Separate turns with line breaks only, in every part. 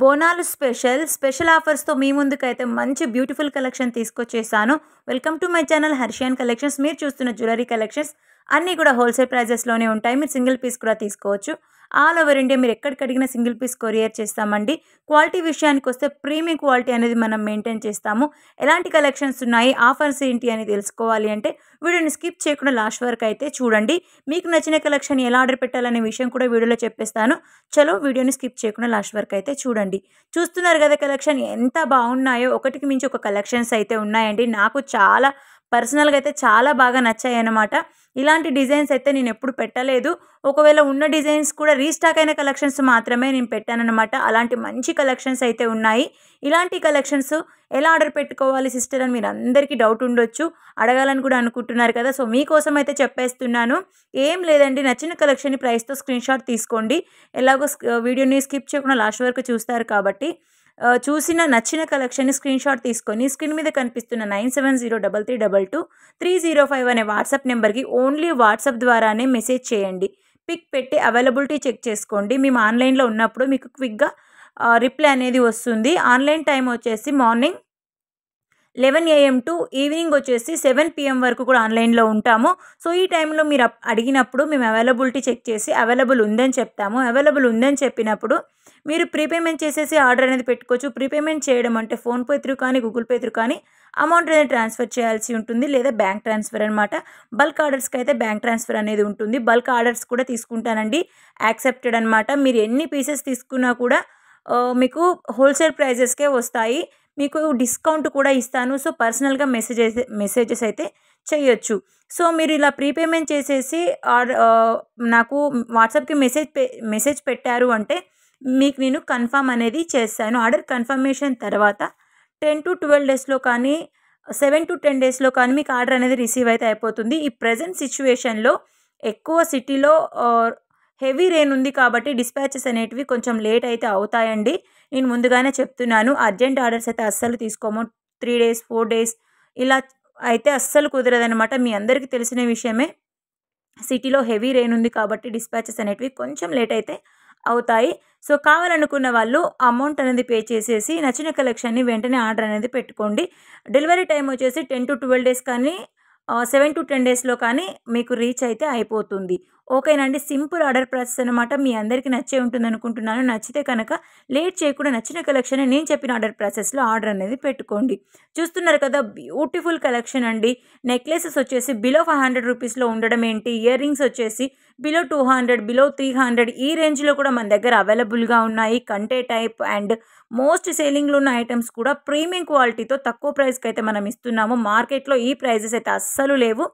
Bonalu special special ఆఫర్స్తో మీ ముందుకైతే మంచి బ్యూటిఫుల్ కలెక్షన్ తీసుకొచ్చేసాను వెల్కమ్ టు మై ఛానల్ హర్షియన్ కలెక్షన్స్ మీరు చూస్తున్న జ్యువెలరీ కలెక్షన్స్ అన్నీ కూడా హోల్సేల్ ప్రైజెస్లోనే ఉంటాయి మీరు సింగిల్ పీస్ కూడా తీసుకోవచ్చు ఆల్ ఓవర్ ఇండియా మీరు కడిగినా సింగిల్ పీస్ కొరియర్ చేస్తామండి క్వాలిటీ విషయానికి వస్తే ప్రీమియం క్వాలిటీ అనేది మనం మెయింటైన్ చేస్తాము ఎలాంటి కలెక్షన్స్ ఉన్నాయి ఆఫర్స్ ఏంటి అని తెలుసుకోవాలి అంటే వీడియోని స్కిప్ చేయకుండా లాస్ట్ వరకు అయితే చూడండి మీకు నచ్చిన కలెక్షన్ ఎలా ఆర్డర్ పెట్టాలనే విషయం కూడా వీడియోలో చెప్పేస్తాను చలో వీడియోని స్కిప్ చేయకుండా లాస్ట్ వరకు అయితే చూడండి చూస్తున్నారు కదా కలెక్షన్ ఎంత బాగున్నాయో ఒకటికి మించి ఒక కలెక్షన్స్ అయితే ఉన్నాయండి నాకు చాలా పర్సనల్గా అయితే చాలా బాగా నచ్చాయి అన్నమాట ఇలాంటి డిజైన్స్ అయితే నేను ఎప్పుడు పెట్టలేదు ఒకవేళ ఉన్న డిజైన్స్ కూడా రీస్టాక్ అయిన కలెక్షన్స్ మాత్రమే నేను పెట్టానన్నమాట అలాంటి మంచి కలెక్షన్స్ అయితే ఉన్నాయి ఇలాంటి కలెక్షన్స్ ఎలా ఆర్డర్ పెట్టుకోవాలి సిస్టర్ అని మీరు అందరికీ డౌట్ ఉండొచ్చు అడగాలని కూడా అనుకుంటున్నారు కదా సో మీకోసం అయితే చెప్పేస్తున్నాను ఏం లేదండి నచ్చిన కలెక్షన్ ప్రైస్తో స్క్రీన్ షాట్ తీసుకోండి ఎలాగో వీడియోని స్కిప్ చేయకుండా లాస్ట్ వరకు చూస్తారు కాబట్టి చూసిన నచ్చిన కలెక్షన్ని స్క్రీన్ షాట్ తీసుకొని స్క్రీన్ మీద కనిపిస్తున్న nine seven zero double three double two three zero five అనే వాట్సాప్ నెంబర్కి ఓన్లీ వాట్సాప్ ద్వారానే మెసేజ్ చేయండి పిక్ పెట్టి అవైలబిలిటీ చెక్ చేసుకోండి మేము ఆన్లైన్లో ఉన్నప్పుడు మీకు క్విక్గా రిప్లై అనేది వస్తుంది ఆన్లైన్ టైం వచ్చేసి morning eleven AM to evening వచ్చేసి సెవెన్ పిఎం వరకు కూడా ఆన్లైన్లో ఉంటాము సో ఈ టైంలో మీరు అడిగినప్పుడు మేము అవైలబిలిటీ చెక్ చేసి అవైలబుల్ ఉందని చెప్తాము అవైలబుల్ ఉందని చెప్పినప్పుడు మీరు ప్రీపేమెంట్ చేసేసి ఆర్డర్ అనేది పెట్టుకోవచ్చు ప్రీపేమెంట్ చేయడం అంటే ఫోన్పే త్రూ కానీ గూగుల్ పే త్రూ కానీ అమౌంట్ అనేది ట్రాన్స్ఫర్ చేయాల్సి ఉంటుంది లేదా బ్యాంక్ ట్రాన్స్ఫర్ అనమాట బల్క్ ఆర్డర్స్కి అయితే బ్యాంక్ ట్రాన్స్ఫర్ అనేది ఉంటుంది బల్క్ ఆర్డర్స్ కూడా తీసుకుంటానండి యాక్సెప్టెడ్ అనమాట మీరు ఎన్ని పీసెస్ తీసుకున్నా కూడా మీకు హోల్సేల్ ప్రైజెస్కే వస్తాయి మీకు డిస్కౌంట్ కూడా ఇస్తాను సో పర్సనల్గా మెసేజ్ మెసేజెస్ అయితే చేయొచ్చు సో మీరు ఇలా ప్రీపేమెంట్ చేసేసి నాకు వాట్సాప్కి మెసేజ్ మెసేజ్ పెట్టారు అంటే మీకు నేను కన్ఫర్మ్ అనేది చేస్తాను ఆర్డర్ కన్ఫర్మేషన్ తర్వాత టెన్ టు ట్వెల్వ్ డేస్లో కానీ సెవెన్ టు టెన్ డేస్లో కానీ మీకు ఆర్డర్ అనేది రిసీవ్ అయితే అయిపోతుంది ఈ ప్రజెంట్ సిచ్యువేషన్లో ఎక్కువ సిటీలో హెవీ రెయిన్ ఉంది కాబట్టి డిస్పాచెస్ అనేటివి కొంచెం లేట్ అయితే అవుతాయండి నేను ముందుగానే చెప్తున్నాను అర్జెంట్ ఆర్డర్స్ అయితే అస్సలు తీసుకోము త్రీ డేస్ ఫోర్ డేస్ ఇలా అయితే అస్సలు కుదరదనమాట మీ అందరికీ తెలిసిన విషయమే సిటీలో హెవీ రెయిన్ ఉంది కాబట్టి డిస్పాచెస్ అనేటివి కొంచెం లేట్ అయితే అవుతాయి సో కావాలనుకున్న వాళ్ళు అమౌంట్ అనేది పే చేసేసి నచ్చిన కలెక్షన్ని వెంటనే ఆర్డర్ అనేది పెట్టుకోండి డెలివరీ టైం వచ్చేసి టెన్ టు ట్వెల్వ్ డేస్ కానీ సెవెన్ టు టెన్ డేస్లో కానీ మీకు రీచ్ అయితే అయిపోతుంది ఓకేనండి సింపుల్ ఆర్డర్ ప్రాసెస్ అనమాట మీ అందరికీ నచ్చే ఉంటుంది అనుకుంటున్నాను నచ్చితే కనుక లేట్ చేయకుండా నచ్చిన కలెక్షన్ నేను చెప్పిన ఆర్డర్ ప్రాసెస్లో ఆర్డర్ అనేది పెట్టుకోండి చూస్తున్నారు కదా బ్యూటిఫుల్ కలెక్షన్ అండి నెక్లెసెస్ వచ్చేసి బిలో ఫైవ్ హండ్రెడ్ రూపీస్లో ఉండడం ఏంటి ఇయర్ రింగ్స్ వచ్చేసి below two hundred below three hundred ఈ రేంజ్లో కూడా మన దగ్గర అవైలబుల్గా ఉన్నాయి కంటే టైప్ అండ్ మోస్ట్ సేలింగ్లో ఉన్న ఐటమ్స్ కూడా ప్రీమియం క్వాలిటీతో తక్కువ ప్రైస్కి అయితే మనం ఇస్తున్నాము మార్కెట్లో ఈ ప్రైజెస్ అయితే అస్సలు లేవు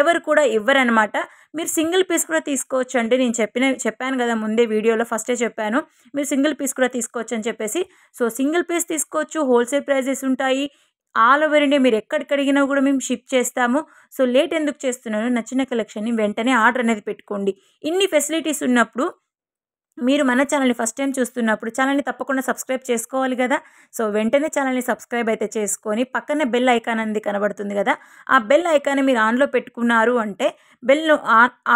ఎవరు కూడా ఇవ్వరనమాట మీరు సింగిల్ పీస్ కూడా తీసుకోవచ్చు అండి నేను చెప్పిన చెప్పాను కదా ముందే వీడియోలో ఫస్టే చెప్పాను మీరు సింగిల్ పీస్ కూడా తీసుకోవచ్చు అని చెప్పేసి సో సింగిల్ పీస్ తీసుకోవచ్చు హోల్సేల్ ప్రైజెస్ ఉంటాయి ఆల్ ఓవర్ ఇండియా మీరు ఎక్కడికి అడిగినా కూడా మేము షిప్ చేస్తాము సో లేట్ ఎందుకు చేస్తున్నాను నచ్చిన కలెక్షన్ని వెంటనే ఆర్డర్ అనేది పెట్టుకోండి ఇన్ని ఫెసిలిటీస్ ఉన్నప్పుడు మీరు మన ఛానల్ని ఫస్ట్ టైం చూస్తున్నప్పుడు ఛానల్ని తప్పకుండా సబ్స్క్రైబ్ చేసుకోవాలి కదా సో వెంటనే ఛానల్ని సబ్స్క్రైబ్ అయితే చేసుకొని పక్కనే బెల్ ఐకాన్ అనేది కనబడుతుంది కదా ఆ బెల్ ఐకాన్ మీరు ఆన్లో పెట్టుకున్నారు అంటే బెల్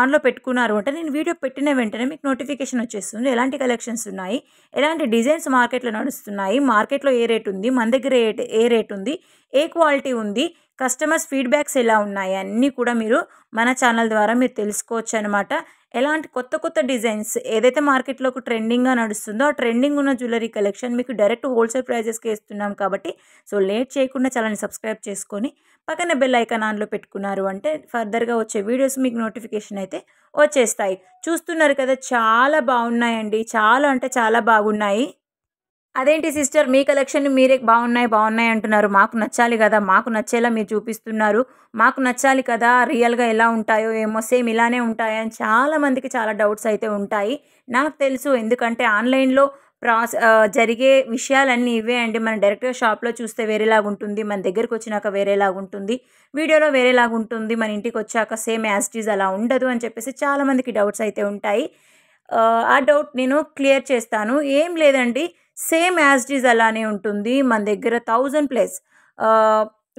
ఆన్లో పెట్టుకున్నారు అంటే నేను వీడియో పెట్టిన వెంటనే మీకు నోటిఫికేషన్ వచ్చేస్తుంది ఎలాంటి కలెక్షన్స్ ఉన్నాయి ఎలాంటి డిజైన్స్ మార్కెట్లో నడుస్తున్నాయి మార్కెట్లో ఏ రేట్ ఉంది మన దగ్గర ఏ ఏ రేట్ ఉంది ఏ క్వాలిటీ ఉంది కస్టమర్స్ ఫీడ్బ్యాక్స్ ఎలా ఉన్నాయి అన్నీ కూడా మీరు మన ఛానల్ ద్వారా మీరు తెలుసుకోవచ్చు అనమాట ఎలాంటి కొత్త కొత్త డిజైన్స్ ఏదైతే మార్కెట్లోకి ట్రెండింగ్గా నడుస్తుందో ఆ ట్రెండింగ్ ఉన్న జ్యువెలరీ కలెక్షన్ మీకు డైరెక్ట్ హోల్సేల్ ప్రైజెస్కి వేస్తున్నాం కాబట్టి సో లేట్ చేయకుండా చాలా సబ్స్క్రైబ్ చేసుకొని పక్కన బెల్ ఐకాన్ ఆన్లో పెట్టుకున్నారు అంటే ఫర్దర్గా వచ్చే వీడియోస్ మీకు నోటిఫికేషన్ అయితే వచ్చేస్తాయి చూస్తున్నారు కదా చాలా బాగున్నాయండి చాలా అంటే చాలా బాగున్నాయి అదేంటి సిస్టర్ మీ కలెక్షన్ మీరే బాగున్నాయి బాగున్నాయి అంటున్నారు మాకు నచ్చాలి కదా మాకు నచ్చేలా మీరు చూపిస్తున్నారు మాకు నచ్చాలి కదా రియల్గా ఎలా ఉంటాయో ఏమో సేమ్ ఇలానే అని చాలామందికి చాలా డౌట్స్ అయితే ఉంటాయి నాకు తెలుసు ఎందుకంటే ఆన్లైన్లో ప్రాస్ జరిగే విషయాలన్నీ ఇవే అండి మన డైరెక్ట్గా షాప్లో చూస్తే వేరేలాగా ఉంటుంది మన దగ్గరికి వచ్చినాక వేరేలాగా ఉంటుంది వీడియోలో వేరేలాగా ఉంటుంది మన ఇంటికి వచ్చాక సేమ్ యాజ్టీజ్ అలా ఉండదు అని చెప్పేసి చాలామందికి డౌట్స్ అయితే ఉంటాయి ఆ డౌట్ నేను క్లియర్ చేస్తాను ఏం లేదండి సేమ్ యాజ్ ఇట్ ఈజ్ అలానే ఉంటుంది మన దగ్గర థౌజండ్ ప్లస్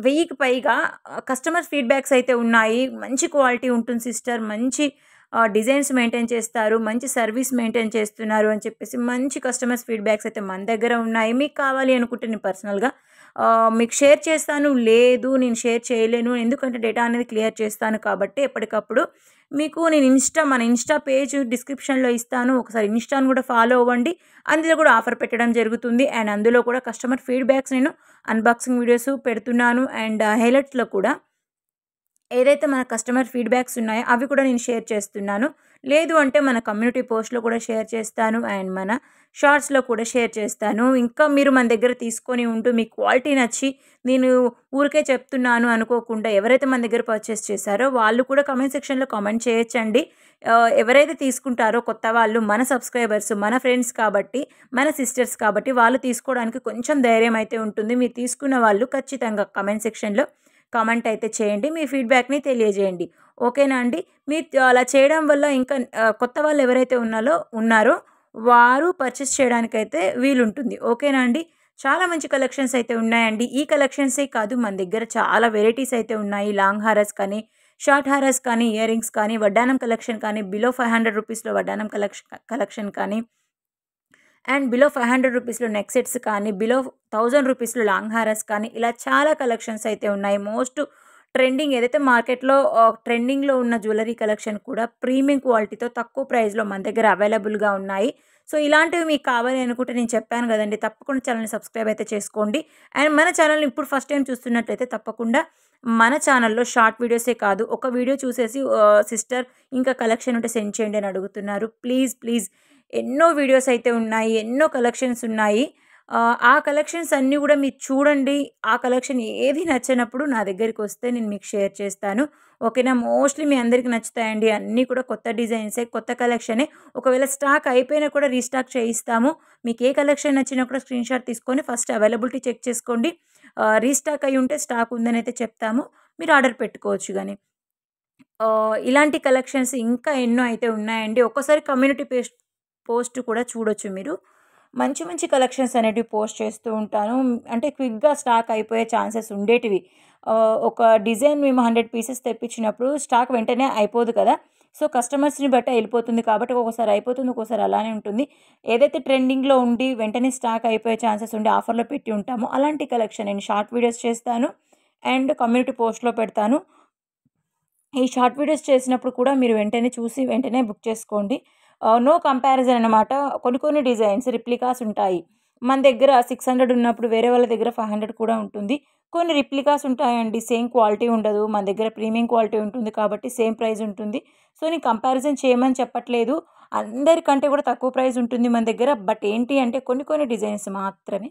వెయ్యికి పైగా కస్టమర్ ఫీడ్బ్యాక్స్ అయితే ఉన్నాయి మంచి క్వాలిటీ ఉంటుంది సిస్టర్ మంచి డిజైన్స్ మెయింటైన్ చేస్తారు మంచి సర్వీస్ మెయింటైన్ చేస్తున్నారు అని చెప్పేసి మంచి కస్టమర్స్ ఫీడ్బ్యాక్స్ అయితే మన దగ్గర ఉన్నాయి మీకు కావాలి అనుకుంటే నేను పర్సనల్గా మీకు షేర్ చేస్తాను లేదు నేను షేర్ చేయలేను ఎందుకంటే డేటా అనేది క్లియర్ చేస్తాను కాబట్టి ఎప్పటికప్పుడు మీకు నేను ఇన్స్టా మన ఇన్స్టా పేజ్ డిస్క్రిప్షన్లో ఇస్తాను ఒకసారి ఇన్స్టాను కూడా ఫాలో అవ్వండి అందులో కూడా ఆఫర్ పెట్టడం జరుగుతుంది అండ్ అందులో కూడా కస్టమర్ ఫీడ్బ్యాక్స్ నేను అన్బాక్సింగ్ వీడియోస్ పెడుతున్నాను అండ్ హైలైట్స్లో కూడా ఏదైతే మన కస్టమర్ ఫీడ్బ్యాక్స్ ఉన్నాయో అవి కూడా నేను షేర్ చేస్తున్నాను లేదు అంటే మన కమ్యూనిటీ పోస్ట్లో కూడా షేర్ చేస్తాను అండ్ మన షార్ట్స్లో కూడా షేర్ చేస్తాను ఇంకా మీరు మన దగ్గర తీసుకొని ఉంటూ మీ క్వాలిటీ నచ్చి నేను ఊరికే చెప్తున్నాను అనుకోకుండా ఎవరైతే మన దగ్గర పర్చేస్ చేశారో వాళ్ళు కూడా కమెంట్ సెక్షన్లో కామెంట్ చేయొచ్చండి ఎవరైతే తీసుకుంటారో కొత్త వాళ్ళు మన సబ్స్క్రైబర్స్ మన ఫ్రెండ్స్ కాబట్టి మన సిస్టర్స్ కాబట్టి వాళ్ళు తీసుకోవడానికి కొంచెం ధైర్యం అయితే ఉంటుంది మీరు తీసుకున్న వాళ్ళు ఖచ్చితంగా కమెంట్ సెక్షన్లో కామెంట్ అయితే చేయండి మీ ఫీడ్బ్యాక్ని తెలియజేయండి ఓకేనా అండి మీరు అలా చేయడం వల్ల ఇంకా కొత్త వాళ్ళు ఎవరైతే ఉన్నాలో ఉన్నారో వారు పర్చేస్ చేయడానికైతే వీలుంటుంది ఓకేనా అండి చాలా మంచి కలెక్షన్స్ అయితే ఉన్నాయండి ఈ కలెక్షన్సే కాదు మన దగ్గర చాలా వెరైటీస్ అయితే ఉన్నాయి లాంగ్ హారస్ కానీ షార్ట్ హారస్ కానీ ఇయర్ రింగ్స్ కానీ వడ్డానం కలెక్షన్ కానీ బిలో ఫైవ్ హండ్రెడ్ రూపీస్లో వడ్డానం కలెక్షన్ కలెక్షన్ కానీ అండ్ బిలో ఫైవ్ హండ్రెడ్ రూపీస్లో నెక్ సెట్స్ కానీ బిలో థౌజండ్ రూపీస్లో లాంగ్ హారస్ కానీ ఇలా చాలా కలెక్షన్స్ అయితే ఉన్నాయి మోస్ట్ ట్రెండింగ్ ఏదైతే మార్కెట్లో ట్రెండింగ్లో ఉన్న జ్యువెలరీ కలెక్షన్ కూడా ప్రీమియం క్వాలిటీతో తక్కువ ప్రైస్లో మన దగ్గర అవైలబుల్గా ఉన్నాయి సో ఇలాంటివి మీకు కావాలి అనుకుంటే నేను చెప్పాను కదండి తప్పకుండా ఛానల్ని సబ్స్క్రైబ్ అయితే చేసుకోండి అండ్ మన ఛానల్ని ఇప్పుడు ఫస్ట్ టైం చూస్తున్నట్లయితే తప్పకుండా మన ఛానల్లో షార్ట్ వీడియోసే కాదు ఒక వీడియో చూసేసి సిస్టర్ ఇంకా కలెక్షన్ ఉంటే సెండ్ చేయండి అని అడుగుతున్నారు ప్లీజ్ ప్లీజ్ ఎన్నో వీడియోస్ అయితే ఉన్నాయి ఎన్నో కలెక్షన్స్ ఉన్నాయి ఆ కలెక్షన్స్ అన్నీ కూడా మీరు చూడండి ఆ కలెక్షన్ ఏది నచ్చినప్పుడు నా దగ్గరికి వస్తే నేను మీకు షేర్ చేస్తాను ఓకేనా మోస్ట్లీ మీ అందరికీ నచ్చుతాయండి అన్నీ కూడా కొత్త డిజైన్సే కొత్త కలెక్షనే ఒకవేళ స్టాక్ అయిపోయినా కూడా రీస్టాక్ చేయిస్తాము మీకు ఏ కలెక్షన్ నచ్చినా కూడా స్క్రీన్ షాట్ తీసుకొని ఫస్ట్ అవైలబిలిటీ చెక్ చేసుకోండి రీస్టాక్ అయి ఉంటే స్టాక్ ఉందని అయితే చెప్తాము మీరు ఆర్డర్ పెట్టుకోవచ్చు కానీ ఇలాంటి కలెక్షన్స్ ఇంకా ఎన్నో అయితే ఉన్నాయండి ఒక్కసారి కమ్యూనిటీ పేస్ట్ పోస్ట్ కూడా చూడొచ్చు మీరు మంచి మంచి కలెక్షన్స్ అనేటివి పోస్ట్ చేస్తూ ఉంటాను అంటే క్విక్గా స్టాక్ అయిపోయే ఛాన్సెస్ ఉండేటివి ఒక డిజైన్ మేము హండ్రెడ్ పీసెస్ తెప్పించినప్పుడు స్టాక్ వెంటనే అయిపోదు కదా సో కస్టమర్స్ని బట్టి వెళ్ళిపోతుంది కాబట్టి ఒక్కోసారి అయిపోతుంది ఒకసారి అలానే ఉంటుంది ఏదైతే ట్రెండింగ్లో ఉండి వెంటనే స్టాక్ అయిపోయే ఛాన్సెస్ ఉండి ఆఫర్లో పెట్టి ఉంటామో అలాంటి కలెక్షన్ నేను షార్ట్ వీడియోస్ చేస్తాను అండ్ కమ్యూనిటీ పోస్ట్లో పెడతాను ఈ షార్ట్ వీడియోస్ చేసినప్పుడు కూడా మీరు వెంటనే చూసి వెంటనే బుక్ చేసుకోండి నో కంపారిజన్ అనమాట కొన్ని కొన్ని డిజైన్స్ రిప్లికాస్ ఉంటాయి మన దగ్గర సిక్స్ హండ్రెడ్ ఉన్నప్పుడు వేరే వాళ్ళ దగ్గర ఫైవ్ హండ్రెడ్ కూడా ఉంటుంది కొన్ని రిప్లికాస్ ఉంటాయండి సేమ్ క్వాలిటీ ఉండదు మన దగ్గర ప్రీమియం క్వాలిటీ ఉంటుంది కాబట్టి సేమ్ ప్రైస్ ఉంటుంది సో నేను కంపారిజన్ చేయమని చెప్పట్లేదు అందరికంటే కూడా తక్కువ ప్రైస్ ఉంటుంది మన దగ్గర బట్ ఏంటి అంటే కొన్ని కొన్ని డిజైన్స్ మాత్రమే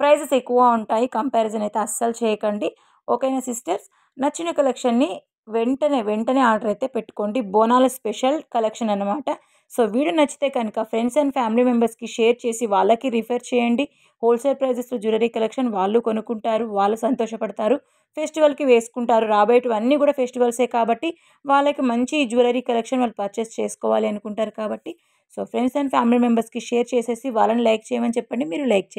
ప్రైజెస్ ఎక్కువ ఉంటాయి కంపారిజన్ అయితే అస్సలు చేయకండి ఓకేనా సిస్టర్స్ నచ్చిన కలెక్షన్ని వెంటనే వెంటనే ఆర్డర్ అయితే పెట్టుకోండి బోనాల స్పెషల్ కలెక్షన్ అనమాట సో వీడియో నచ్చితే కనుక ఫ్రెండ్స్ అండ్ ఫ్యామిలీ మెంబర్స్కి షేర్ చేసి వాళ్ళకి రిఫర్ చేయండి హోల్సేల్ ప్రైజెస్లో జ్యువెలరీ కలెక్షన్ వాళ్ళు కొనుక్కుంటారు వాళ్ళు సంతోషపడతారు ఫెస్టివల్కి వేసుకుంటారు రాబోయేటివన్నీ కూడా ఫెస్టివల్సే కాబట్టి వాళ్ళకి మంచి జ్యువెలరీ కలెక్షన్ వాళ్ళు పర్చేస్ చేసుకోవాలి అనుకుంటారు కాబట్టి సో ఫ్రెండ్స్ అండ్ ఫ్యామిలీ మెంబర్స్కి షేర్ చేసేసి వాళ్ళని లైక్ చేయమని చెప్పండి మీరు లైక్ చేయండి